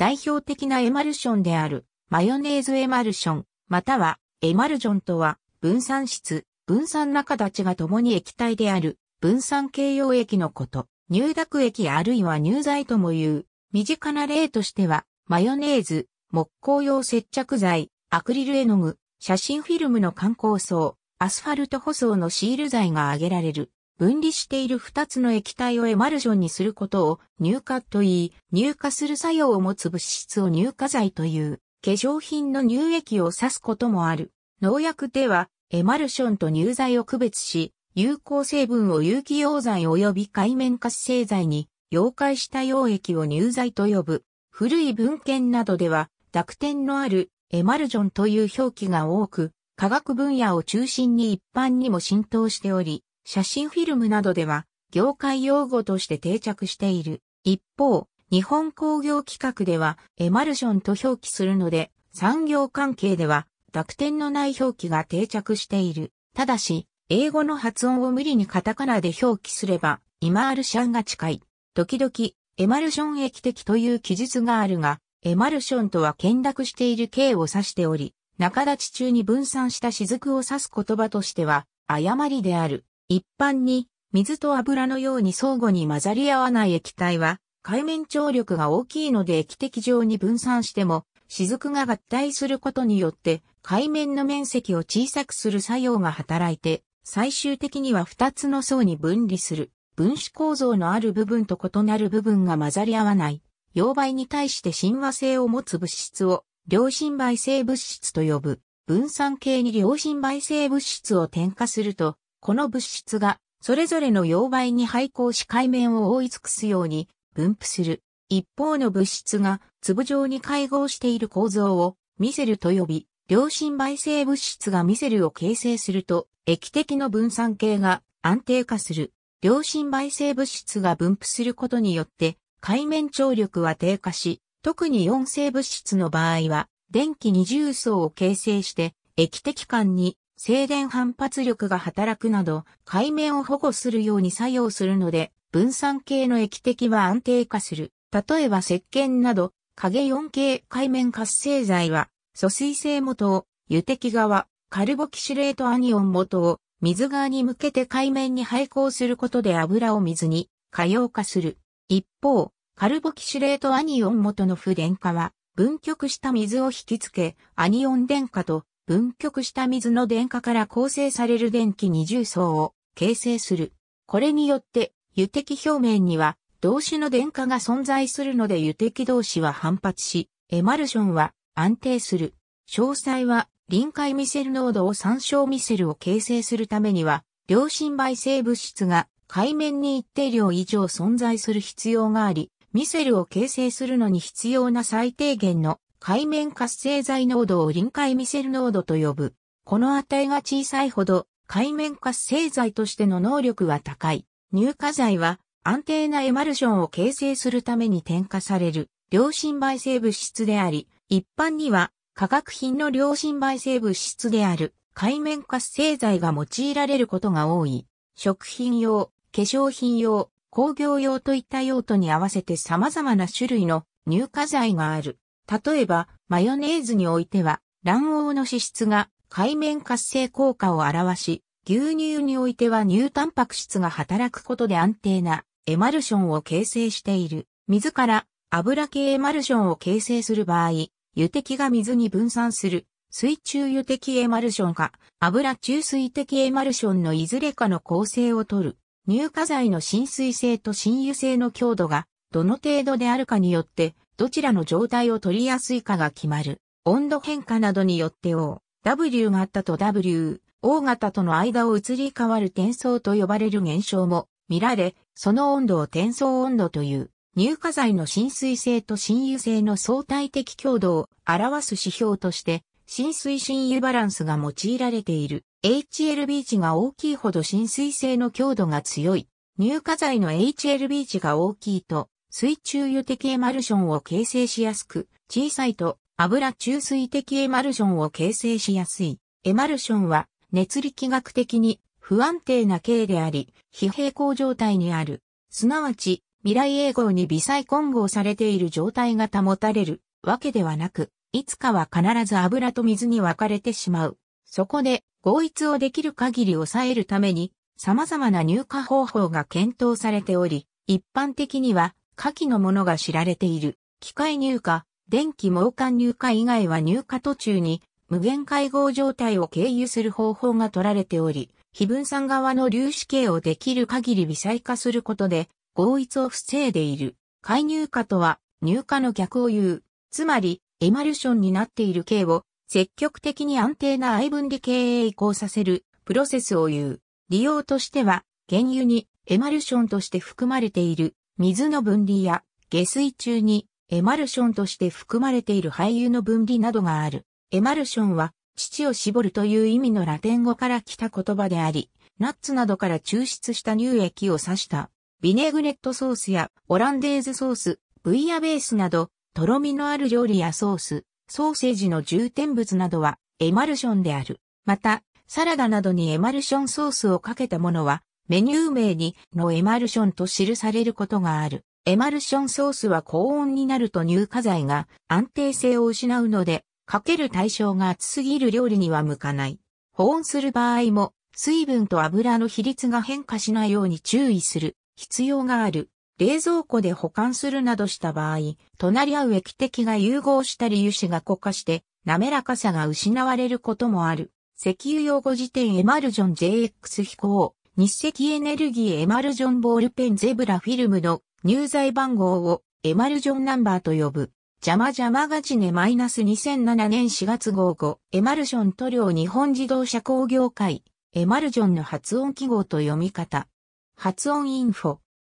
代表的なエマルションである、マヨネーズエマルション、または、エマルジョンとは、分散質、分散中立ちが共に液体である、分散形容液のこと、入濁液あるいは乳剤ともいう、身近な例としては、マヨネーズ、木工用接着剤、アクリル絵の具、写真フィルムの観光層、アスファルト舗装のシール剤が挙げられる。分離している2つの液体をエマルジョンにすることを乳化と言い、乳化する作用を持つ物質を乳化剤という、化粧品の乳液を指すこともある。農薬では、エマルションと乳剤を区別し、有効成分を有機溶剤及び界面活性剤に、溶解した溶液を乳剤と呼ぶ。古い文献などでは、濁点のあるエマルジョンという表記が多く、科学分野を中心に一般にも浸透しており、写真フィルムなどでは業界用語として定着している。一方、日本工業規格ではエマルションと表記するので、産業関係では濁点のない表記が定着している。ただし、英語の発音を無理にカタカナで表記すれば、イマールシャンが近い。時々、エマルション液的という記述があるが、エマルションとは見落している形を指しており、中立ち中に分散した雫を指す言葉としては、誤りである。一般に、水と油のように相互に混ざり合わない液体は、海面張力が大きいので液滴状に分散しても、雫が合体することによって、海面の面積を小さくする作用が働いて、最終的には2つの層に分離する。分子構造のある部分と異なる部分が混ざり合わない。溶媒に対して親和性を持つ物質を、良心媒性物質と呼ぶ。分散系に良心媒性物質を添加すると、この物質が、それぞれの溶媒に配合し海面を覆い尽くすように分布する。一方の物質が粒状に配合している構造をミセルと呼び、良心媒性物質がミセルを形成すると、液滴の分散系が安定化する。良心媒性物質が分布することによって、海面張力は低下し、特に四性物質の場合は、電気二重層を形成して、液滴間に静電反発力が働くなど、海面を保護するように作用するので、分散系の液滴は安定化する。例えば石鹸など、影4系海面活性剤は、疎水性元を、油滴側、カルボキシレートアニオン元を、水側に向けて海面に配光することで油を水に可用化する。一方、カルボキシレートアニオン元の不電化は、分極した水を引きつけ、アニオン電化と分極した水の電荷から構成される電気二重層を形成する。これによって油滴表面には同種の電荷が存在するので油滴同士は反発し、エマルションは安定する。詳細は臨界ミセル濃度を参照ミセルを形成するためには、良心媒性物質が海面に一定量以上存在する必要があり、ミセルを形成するのに必要な最低限の海面活性剤濃度を臨界ミセル濃度と呼ぶ。この値が小さいほど、海面活性剤としての能力は高い。乳化剤は安定なエマルションを形成するために添加される良心媒性物質であり、一般には化学品の良心媒性物質である海面活性剤が用いられることが多い。食品用、化粧品用、工業用といった用途に合わせて様々な種類の乳化剤がある。例えば、マヨネーズにおいては、卵黄の脂質が海面活性効果を表し、牛乳においては乳タンパク質が働くことで安定なエマルションを形成している。水から油系エマルションを形成する場合、油滴が水に分散する水中油滴エマルションか油中水滴エマルションのいずれかの構成をとる。乳化剤の浸水性と浸油性の強度がどの程度であるかによってどちらの状態を取りやすいかが決まる。温度変化などによって O、W 型と W、O 型との間を移り変わる転送と呼ばれる現象も見られ、その温度を転送温度という、乳化剤の浸水性と浸油性の相対的強度を表す指標として、浸水浸油バランスが用いられている。HLB 値が大きいほど浸水性の強度が強い。乳化剤の HLB 値が大きいと、水中油的エマルションを形成しやすく、小さいと油中水的エマルションを形成しやすい。エマルションは熱力学的に不安定な形であり、非平行状態にある。すなわち、未来永劫に微細混合されている状態が保たれるわけではなく、いつかは必ず油と水に分かれてしまう。そこで合一をできる限り抑えるために様々な入荷方法が検討されており、一般的には下記のものが知られている。機械入荷、電気毛管入荷以外は入荷途中に無限会合状態を経由する方法が取られており、非分散側の粒子形をできる限り微細化することで合一を防いでいる。介入荷とは入荷の逆を言う。つまり、エマルションになっている形を積極的に安定な相分離系へ移行させるプロセスを言う。利用としては、原油にエマルションとして含まれている水の分離や下水中にエマルションとして含まれている廃油の分離などがある。エマルションは乳を絞るという意味のラテン語から来た言葉であり、ナッツなどから抽出した乳液を指した。ビネグレットソースやオランデーズソース、ブイヤベースなど、とろみのある料理やソース、ソーセージの重点物などはエマルションである。また、サラダなどにエマルションソースをかけたものはメニュー名にのエマルションと記されることがある。エマルションソースは高温になると乳化剤が安定性を失うので、かける対象が熱すぎる料理には向かない。保温する場合も、水分と油の比率が変化しないように注意する必要がある。冷蔵庫で保管するなどした場合、隣り合う液滴が融合したり油脂が固化して、滑らかさが失われることもある。石油用語辞典エマルジョン JX 飛行。日赤エネルギーエマルジョンボールペンゼブラフィルムの入材番号をエマルジョンナンバーと呼ぶ。ジャマジャマガジネマイナス2007年4月号後、エマルジョン塗料日本自動車工業会、エマルジョンの発音記号と読み方。発音インフォ。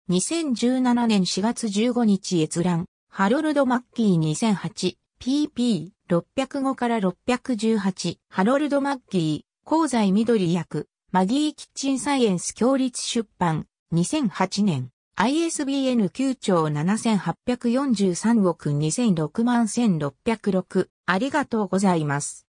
2017年4月15日閲覧。ハロルド・マッキー 2008PP605 から618。ハロルド・マッキー、香西緑役。マギー・キッチン・サイエンス協立出版、2008年、ISBN 9兆7843億2006万1606、ありがとうございます。